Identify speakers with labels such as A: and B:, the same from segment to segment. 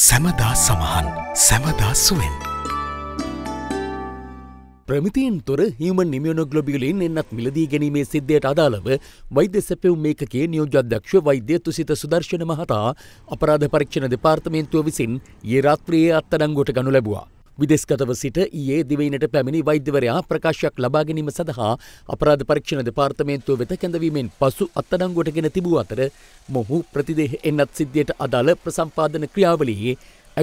A: සැමදා සමහන් සැමදා සුවෙන්. ප්‍රමිතියෙන් තොර හිම නිමියනොග්ලොබිලින් එන්නත් මිලදී ගැනීමේ සිද්ධයට අදාළව වෛද්‍ය සැපවුම් මේකගේ නියෝජ්‍යධ්‍යක්ෂ වෛද්‍ය තුසිත සුදර්ශන මහතා අපරාධ පරීක්ෂණ දෙපාර්තමේන්තුව විසින් ඒ රාත්‍රියේ අත්අඩංගුවට ගනු ලැබුවා. විදෙස්ගතව සිට ඒ දිවයිනට පැමිණි වෛද්‍යවරයා ප්‍රකාශයක් ලබාගැනීම සඳහා අපරාධ පරීක්ෂණ දෙපාර්තමේන්තුව වෙත කැඳවීමෙන් පසු අත්තඩංගුවටගෙන තිබූ අතර මොහු ප්‍රතිදේහ එන්නත් සිද්ධියට අදාළ ප්‍රසම්පාදන ක්‍රියාවලියේ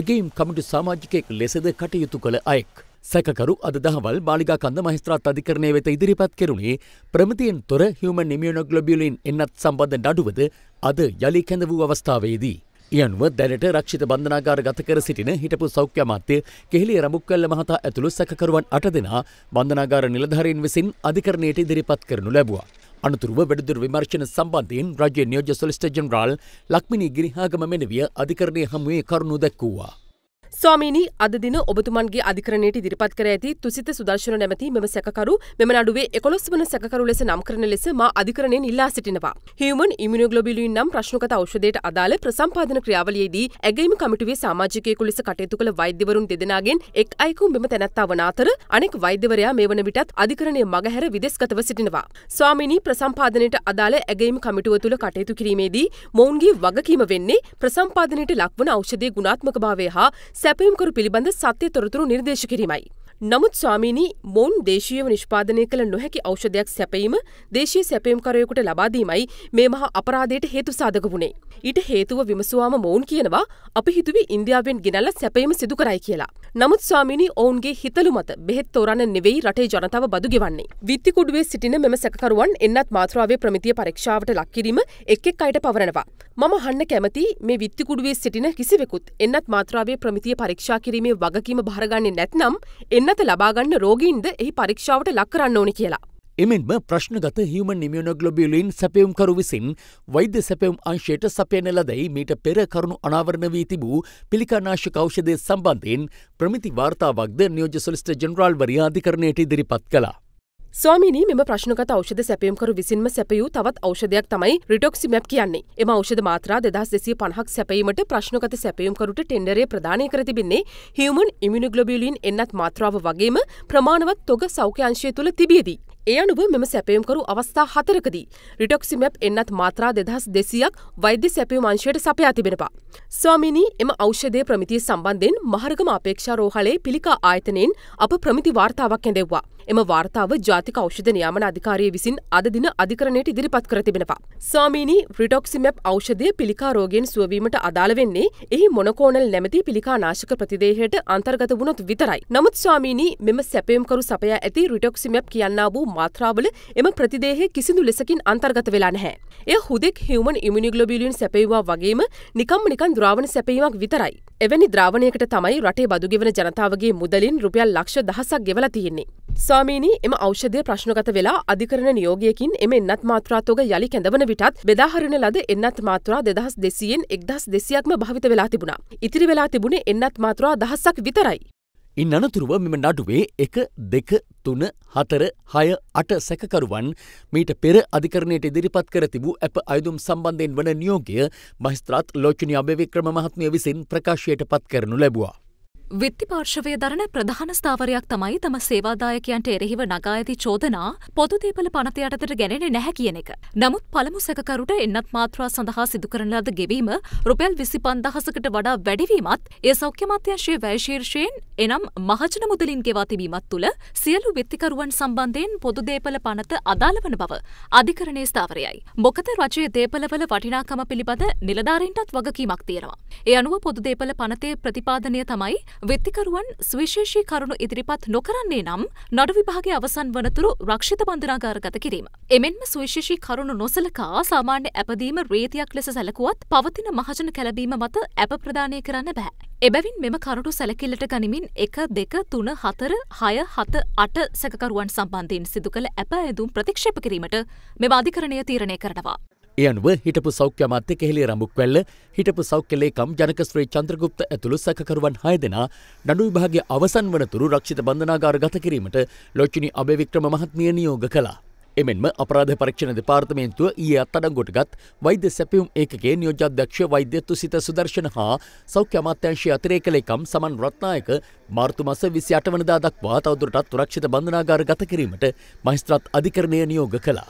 A: ඇගේම් කමිටු සාමාජිකයෙක් ලෙසද කටයුතු කළ අයෙක්. සැකරු අද දහවල් බාලිගා කන්ද මහිස්ත්‍රාත් අධිකරණය වෙත ඉදිරිපත් කෙරුණේ ප්‍රමතියෙන් තොර හියමන් නිමියනොග්ලොබියලින් එන්නත් සම්බන්ධ නඩුවද අද යළි කැඳවූ අවස්ථාවේදී. යන්ව දැනට රක්ෂිත බන්ධනාගාර ගත කර සිටින හිටපු සෞඛ්‍ය අමාත්‍ය කෙහෙලිය රඹුක්කල්ල මහතා ඇතුළු සැකකරුවන් අට දෙනා බන්ධනාගාර නිලධාරීන් විසින් අධිකරණයට ඉදිරිපත් කරනු ලැබුවා. අනතුරුව වැඩිදුර විමර්ශන සම්බන්ධයෙන් රජ්‍ය නියෝජ්‍ය සොලිස්ට ජෙනරාල් ලක්මිනී ගිරිහාගම මෙනවිය අධිකරණය හමුවේ කරුණු දැක්වූවා.
B: ස්වාමීනි අද දින ඔබතුමන්ගේ අධිකරණයට ඉදිරිපත් කර ඇති තුසිත සුදර්ශන නැමැති මෙම සැකකරු මෙම නඩුවේ 11 වන සැකකරු ලෙස නම් කරන ලෙස මා අධිකරණයෙන් ඉල්ලා සිටිනවා. හියුමන් ඉමුනොග්ලොබියුලින් නම් ප්‍රශ්නගත ඖෂධයට අදාළ ප්‍රසම්පාදන ක්‍රියාවලියේදී ඇගයීම් කමිටුවේ සමාජිකයෙකු ලෙස කටයුතු කළ වෛද්‍යවරුන් දෙදෙනාගෙන් එක් අයෙකු මෙම තැනැත්තා වන අතර අනෙක් වෛද්‍යවරයා මේ වන විටත් අධිකරණය මගහැර විදෙස්ගතව සිටිනවා. ස්වාමීනි ප්‍රසම්පාදනයට අදාළ ඇගයීම් කමිටුව තුළ කටයුතු කිරීමේදී මොවුන්ගේ වගකීම වෙන්නේ ප්‍රසම්පාදනයට ලක්වන ඖෂධයේ ගුණාත්මකභාවය හා සැපයුම්කරු පිළිබඳ සත්‍ය තොරතුරු නිර්දේශ කිරීමයි. නමුත් ස්වාමීනී මොවුන් දේශීයව නිෂ්පාදනය කළ නොහැකි ඖෂධයක් සැපීම දේශීය සැපයම්කරයෙකුට ලබාදීමයි මේ මහා අපරාධයට හේතු සාධක වුණේ. ඊට හේතුව විමසුවාම මොවුන් කියනවා අපි හිතුවේ ඉන්දියාවෙන් ගෙනල්ලා සැපයීම සිදු කරයි කියලා. නමුත් ස්වාමීනී ඔවුන්ගේ හිතලු මත බෙහෙත් තෝරන්න නෙවෙයි රටේ ජනතාව බදු ගෙවන්නේ. විත්තිකුඩුවේ සිටින මෙම සැකකරුවන් එන්නත් මාත්‍රාවේ ප්‍රමිතිය පරීක්ෂාවට ලක් කිරීම එක් එක් අයට පවරනවා. මම අහන්න කැමති මේ විත්තිකුඩුවේ සිටින කිසිවෙකුත් එන්නත් මාත්‍රාවේ ප්‍රමිතිය පරීක්ෂා කිරීමේ වගකීම භාරගන්නේ නැත්නම් එන්න සන්නත ලබාගන්න රෝගීන්ද එහි පරීක්ෂාවට ලක් කරන්න ඕනි කියලා.
A: එමෙන්ම ප්‍රශ්නගත හිම නිමියනොග්ලොබියලින් සැපයුම්කරු විසින් වෛද්‍ය සැපයුම් අංශයට සපයන ලදැයි මීට පෙර කරුණු අනාවරණ වී තිබූ පිළිකානාශ කෞෂදය සම්බන්ධයෙන් ප්‍රමිති වාර්තාවක්ද නියෝජ සොලිස්ට ජනරාල් වරියාධිකරණයට
B: ඉදිරිපත් කලා. ස්වාමිනී මෙම ප්‍රශ්නගත ෞෂධ සැපයම්කරු විසින්ම සැපයූ තවත් ෞෂධයක් තමයි රිටොක්සිමැප් කියන්නේ. එම ඖෂධ මාත්‍රා 2250ක් සැපයීමට ප්‍රශ්නගත සැපයම්කරුට ටෙන්ඩරය ප්‍රදානය කර තිබෙන්නේ හියුමන් ඉමුනිග්ලොබියුලින් එන්නත් මාත්‍රාව වගේම ප්‍රමාණවත් තොග සෞඛ්‍ය අංශය තුල තිබියදී. ඒ අනුව මෙම සැපයම්කරු අවස්ථා හතරකදී රිටොක්සිමැප් එන්නත් මාත්‍රා දෙදහස් දෙසියක් වෛද්‍ය සැපියම් අංශයට සපයා තිබෙනවා. ස්වාමිනී එම ඖෂධය ප්‍රමිතිය සම්බන්ධෙන් මහරගම අපේක්ෂා රෝහලේ පිළිකා ආයතනයෙන් අප ප්‍රමිති වාර්තාවක් ඇඳෙව්වා. එම වාර්තාව ජාතික ඖෂධ නියාමන අධිකාරිය විසින් අද දින අධිකරණයට ඉදිරිපත් කර තිබෙනවා. ස්වාමිනී රිටොක්සිමැප් ඖෂධය පිළිකා රෝගයෙන් සුවවීමට අදාළ වෙන්නේ එහි මොනකෝනල් නැමැති පිළිකා නාශක ප්‍රතිදේහයට අන්තර්ගත වුණොත් විතරයි. නමුත් ස්වාමිනී මෙම සැපයම්කරු සපයා ඇති රිටොක්සිමැප් කියන්නා වූ මාත්‍රාවල එම ප්‍රතිදේහය කිසිදු ලෙසකින් අන්තර්ගත වෙලා නැහැ. එය හුදෙක් හියුමන් ඉමුනිග්ලොබිලියන් සැපයුවා වගේම නිකම්ම නිකන් ද්‍රාවණ සැපයීමක් විතරයි. එවැනි ද්‍රාවණයකට තමයි රටේ බදුගෙවන ජනතාවගේ මුදලින් රුපියල් ලක්ෂ දහසක් ගෙවලා තියෙන්නේ. ස්වාමීනී එම ෞෂධය ප්‍රශ්නගත වෙලා අධිකරණ නියෝගයකින් එම එන්නත් මාත්‍රාතෝග යළි කැඳවන විටත් බෙදාහරණ ලද එන්නත් මාත්‍රා දෙදහස් දෙසියෙන් එක්දහස් දෙසියක්ම භවිත වෙලා තිබුණා. ඉතිරි වෙලා තිබුණේ එන්නත් මාත්‍රා දහසක් විතරයි.
A: ඉන් අනතුරුව මෙම නඩුවේ එක දෙක තුන හතර හය අට සැකකරුවන් මීට පෙර අධිකරණයට ඉදිරිපත් කර තිබූ ඇප අයුතුම් සම්බන්ධයෙන් වන නියෝගය මහිස්ත්‍රාත් ලෝචනය අභවික්‍රම මහත්මය විසින් ප්‍රකාශයට පත් කරනු ලැබවා.
C: විත්ති පාර්ශවය දරන ප්‍රධාන ස්ථාවරයක් තමයි තම සේවාදායකයන්ට එරෙහිව නගා ඇති චෝදනා පොදුදේපල පනත යටතට ගැනෙන්නේ නැහැ කියන එක. නමුත් පළමු සැකකරුට එන්නත් මාත්‍රා සඳහා සිදුකරන ලද ගෙවීම රුපියල් විසි පන්දහසකට වඩා වැඩිවීමත් ඒ සෞඛ්‍ය මාත්‍යංශයේ වැයශීර්ෂයෙන් එනම් මහජන මුදලින් ගෙවා තිබීමත් තුළ සියලු විත්තිකරුවන් සම්බන්ධයෙන් පොදුදේපල පනත අදාළ වන බව අධිකරණයේ ස්ථාවරයයි. මොකද රජයේ දේපලවල වටිනාකම පිළිබඳ නිලධාරීන්ටත් වගකීමක් තියෙනවා. ඒ අනුව පොදුදේපල පනතේ ප්‍රතිපාදනය තමයි වෙත්තිකරුවන් ස්විශේෂී කරුණු ඉදිරිපත් නොකරන්නේ නම් නඩු විභාගේ අවසන් වනතුරු රක්ෂිත බන්ධනාගාරගත කිරීම. එමෙන්ම සුවිශේෂී කරුණු නොසලකා සාමාන්‍ය ඇපදීම රේතියක් ලෙස සැලකුවත් පවතින මහජන කැලබීම මත ඇප ප්‍රදානය කරන්න බෑ. එබැවින් මෙම කරුණු සැලකිල්ලට ගනිමින් එක දෙක තුන හතර හය හත අට සැකකරුවන් සම්බන්ධයෙන් සිදු කළ ඇප ඇදුම් ප්‍රතික්ෂේප කිරීමට මෙවාධිකරණය තීරණය කරනවා.
A: ඒ අනුව හිටපු සෞඛ්‍ය අමාත්‍ය කෙහෙලේ රඹුක්වැල්ල හිටපු සෞඛ්‍යලේකම් ජනක ශ්‍රී චන්ද්‍රගුප්ත ඇතුළු සැකකරුවන් හය දෙනා නඩු විභාගය අවසන් වනතුරු රක්ෂිත බන්ධනාගාර ගත කිරීමට ලොච්චිනි අභයවික්‍රම මහත්මිය නියෝග කළා. එමෙන්ම අපරාධ පරීක්ෂණ දෙපාර්තමේන්තුව ඊයේ අත්අඩංගුවට ගත් වෛද්‍ය සැපයුම් ඒකකයේ නියෝජ්‍යාධ්‍යක්ෂ වෛද්‍ය තුසිත සුදර්ශන හා සෞඛ්‍ය අමාත්‍යංශයේ අතිරේක ලේකම් සමන් රත්නායක මාර්තු මාස 28 වනදා දක්වා තවදුරටත් සුරක්ෂිත බන්ධනාගාර ගත කිරීමට මහිස්ත්‍රාත් අධිකරණය නියෝග කළා.